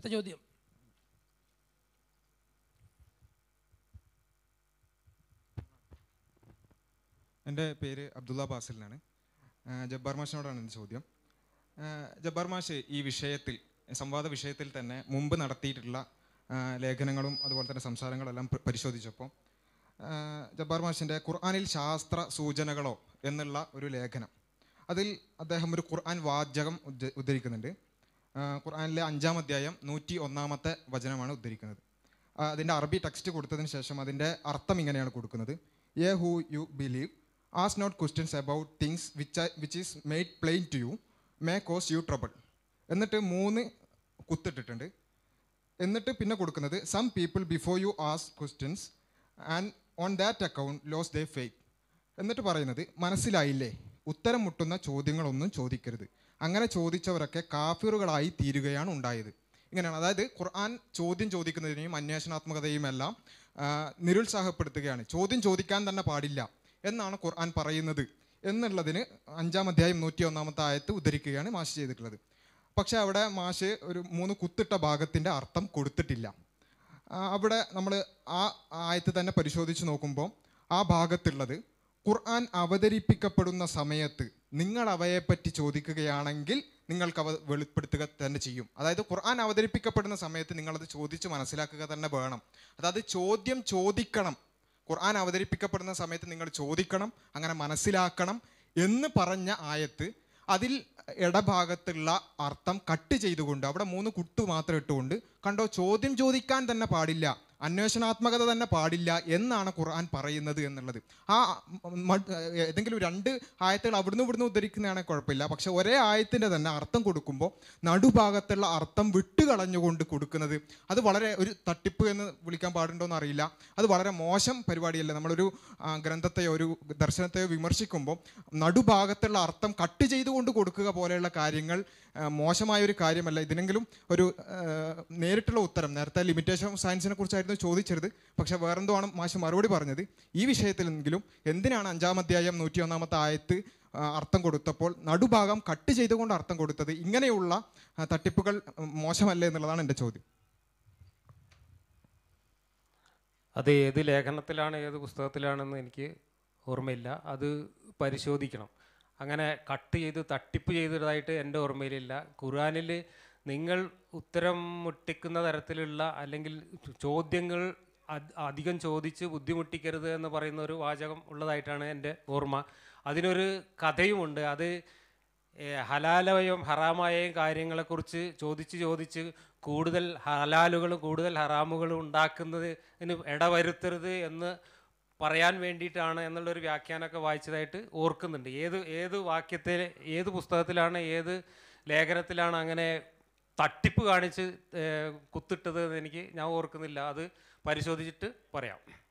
അടുത്ത ചോദ്യം എൻ്റെ പേര് അബ്ദുള്ള ബാസിൽ ജബ്ബാർ മാഷിനോടാണ് എൻ്റെ ചോദ്യം ജബ്ബാർ മാഷ് ഈ വിഷയത്തിൽ സംവാദ വിഷയത്തിൽ തന്നെ മുമ്പ് നടത്തിയിട്ടുള്ള ലേഖനങ്ങളും അതുപോലെ തന്നെ സംസാരങ്ങളെല്ലാം പരിശോധിച്ചപ്പോൾ ജബ്ബാർ മാഷിൻ്റെ ഖുർആാനിൽ ശാസ്ത്ര സൂചനകളോ എന്നുള്ള ഒരു ലേഖനം അതിൽ അദ്ദേഹം ഒരു ഖുർആൻ വാചകം ഉദ്ധരിക്കുന്നുണ്ട് ഖുർആാനിലെ അഞ്ചാം അധ്യായം നൂറ്റി ഒന്നാമത്തെ വചനമാണ് ഉദ്ധരിക്കുന്നത് അതിൻ്റെ അറബി ടെക്സ്റ്റ് കൊടുത്തതിന് ശേഷം അതിൻ്റെ അർത്ഥം ഇങ്ങനെയാണ് കൊടുക്കുന്നത് a who you believe ask not questions about things which which is made plain to you may cause you trouble എന്നിട്ട് മൂന്ന് കുത്തിട്ടിട്ടുണ്ട് എന്നിട്ട് പിന്നെ കൊടുക്കുന്നത് some people before you ask questions and on that account lose the faith എന്നിട്ട് പറയുന്നത് മനസ്സിലായില്ലേ ഉത്തരം മുട്ടുന്ന ചോദ്യങ്ങളൊന്നും ചോദിക്കരുത് അങ്ങനെ ചോദിച്ചവരൊക്കെ കാഫിറുകളായി തീരുകയാണ് ഉണ്ടായത് ഇങ്ങനെയാണ് അതായത് ഖുർആൻ ചോദ്യം ചോദിക്കുന്നതിനെയും അന്വേഷണാത്മകതയും എല്ലാം നിരുത്സാഹപ്പെടുത്തുകയാണ് ചോദ്യം ചോദിക്കാൻ തന്നെ പാടില്ല എന്നാണ് ഖുർആൻ പറയുന്നത് എന്നുള്ളതിന് അഞ്ചാം അധ്യായം നൂറ്റി ഒന്നാമത്തെ ആയത്ത് ഉദ്ധരിക്കുകയാണ് മാഷ് ചെയ്തിട്ടുള്ളത് പക്ഷെ അവിടെ മാഷ് ഒരു മൂന്ന് കുത്തിട്ട ഭാഗത്തിൻ്റെ അർത്ഥം കൊടുത്തിട്ടില്ല അവിടെ നമ്മൾ ആ ആയത്ത് തന്നെ പരിശോധിച്ച് നോക്കുമ്പോൾ ആ ഭാഗത്തുള്ളത് ഖുർആൻ അവതരിപ്പിക്കപ്പെടുന്ന സമയത്ത് നിങ്ങൾ അവയെപ്പറ്റി ചോദിക്കുകയാണെങ്കിൽ നിങ്ങൾക്ക് അവ വെളിപ്പെടുത്തുക തന്നെ ചെയ്യും അതായത് ഖുർആൻ അവതരിപ്പിക്കപ്പെടുന്ന സമയത്ത് നിങ്ങളത് ചോദിച്ച് മനസ്സിലാക്കുക തന്നെ വേണം അതായത് ചോദ്യം ചോദിക്കണം ഖുർആൻ അവതരിപ്പിക്കപ്പെടുന്ന സമയത്ത് നിങ്ങൾ ചോദിക്കണം അങ്ങനെ മനസ്സിലാക്കണം എന്ന് പറഞ്ഞ ആയത്ത് അതിൽ ഇടഭാഗത്തുള്ള അർത്ഥം കട്ട് ചെയ്തുകൊണ്ട് അവിടെ മൂന്ന് കുട്ടു മാത്രം ഇട്ടുകൊണ്ട് കണ്ടോ ചോദ്യം ചോദിക്കാൻ തന്നെ പാടില്ല അന്വേഷണാത്മകത തന്നെ പാടില്ല എന്നാണ് ഖുർആൻ പറയുന്നത് എന്നുള്ളത് ആ ഏതെങ്കിലും രണ്ട് ആയത്തുകൾ അവിടുന്ന് ഇവിടുന്ന് ഉദ്ധരിക്കുന്നതാണെങ്കിൽ കുഴപ്പമില്ല പക്ഷെ ഒരേ ആയത്തിൻ്റെ തന്നെ അർത്ഥം കൊടുക്കുമ്പോൾ നടുഭാഗത്തുള്ള അർത്ഥം വിട്ടുകളഞ്ഞുകൊണ്ട് കൊടുക്കുന്നത് അത് വളരെ ഒരു തട്ടിപ്പ് എന്ന് വിളിക്കാൻ പാടുണ്ടോ എന്ന് അറിയില്ല അത് വളരെ മോശം പരിപാടിയല്ല നമ്മളൊരു ഗ്രന്ഥത്തെയോ ഒരു ദർശനത്തെയോ വിമർശിക്കുമ്പോൾ നടുഭാഗത്തുള്ള അർത്ഥം കട്ട് ചെയ്തുകൊണ്ട് കൊടുക്കുക പോലെയുള്ള കാര്യങ്ങൾ മോശമായ ഒരു കാര്യമല്ല ഇതിനെങ്കിലും ഒരു നേരിട്ടുള്ള ഉത്തരം നേരത്തെ ലിമിറ്റേഷൻ ഓഫ് സയൻസിനെ കുറിച്ചായിരുന്നു എന്തായിരുന്നു ചോദിച്ചത് പക്ഷെ വേറെന്തോ ആണ് മാഷ് മറുപടി പറഞ്ഞത് ഈ വിഷയത്തിലെങ്കിലും എന്തിനാണ് അഞ്ചാം അധ്യായം നൂറ്റി ഒന്നാമത്തെ ആയത്ത് അർത്ഥം കൊടുത്തപ്പോൾ നടുഭാഗം കട്ട് ചെയ്തുകൊണ്ട് അർത്ഥം കൊടുത്തത് ഇങ്ങനെയുള്ള തട്ടിപ്പുകൾ മോശമല്ലേ എന്നുള്ളതാണ് എൻ്റെ ചോദ്യം അത് ഏത് ലേഖനത്തിലാണ് ഏത് പുസ്തകത്തിലാണെന്ന് എനിക്ക് ഓർമ്മയില്ല അത് പരിശോധിക്കണം അങ്ങനെ കട്ട് ചെയ്ത് തട്ടിപ്പ് ചെയ്തതായിട്ട് എൻ്റെ ഓർമ്മയിലില്ല ഖുറാനിൽ നിങ്ങൾ ഉത്തരം മുട്ടിക്കുന്ന തരത്തിലുള്ള അല്ലെങ്കിൽ ചോദ്യങ്ങൾ അധികം ചോദിച്ച് ബുദ്ധിമുട്ടിക്കരുത് എന്ന് പറയുന്ന ഒരു വാചകം ഉള്ളതായിട്ടാണ് എൻ്റെ ഓർമ്മ അതിനൊരു കഥയുമുണ്ട് അത് ഹലാലയും ഹറാമായും കാര്യങ്ങളെക്കുറിച്ച് ചോദിച്ച് ചോദിച്ച് കൂടുതൽ ഹലാലുകളും കൂടുതൽ ഹറാമുകളും ഉണ്ടാക്കുന്നതിന് ഇടവരുത്തരുത് എന്ന് പറയാൻ വേണ്ടിയിട്ടാണ് എന്നുള്ളൊരു വ്യാഖ്യാനമൊക്കെ വായിച്ചതായിട്ട് ഓർക്കുന്നുണ്ട് ഏത് ഏത് വാക്യത്തിൽ ഏത് പുസ്തകത്തിലാണ് ഏത് ലേഖനത്തിലാണ് അങ്ങനെ തട്ടിപ്പ് കാണിച്ച് കുത്തിട്ടത് എനിക്ക് ഞാൻ ഓർക്കുന്നില്ല അത് പരിശോധിച്ചിട്ട് പറയാം